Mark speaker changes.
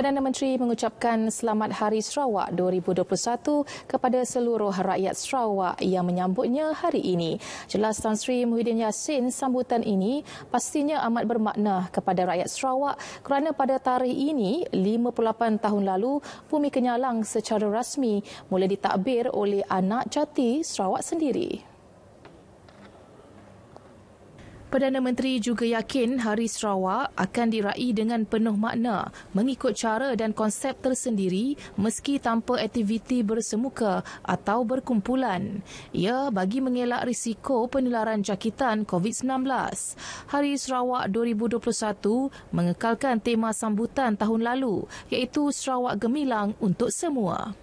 Speaker 1: Perdana Menteri mengucapkan selamat Hari Sarawak 2021 kepada seluruh rakyat Sarawak yang menyambutnya hari ini. Jelas Tan Sri Muhyiddin Yassin, sambutan ini pastinya amat bermakna kepada rakyat Sarawak kerana pada tarikh ini 58 tahun lalu Bumi Kenyalang secara rasmi mula ditakbir oleh anak jati Sarawak sendiri. Perdana Menteri juga yakin Hari Sarawak akan diraih dengan penuh makna mengikut cara dan konsep tersendiri meski tanpa aktiviti bersemuka atau berkumpulan. Ia bagi mengelak risiko penularan jangkitan COVID-19. Hari Sarawak 2021 mengekalkan tema sambutan tahun lalu iaitu Sarawak Gemilang untuk semua.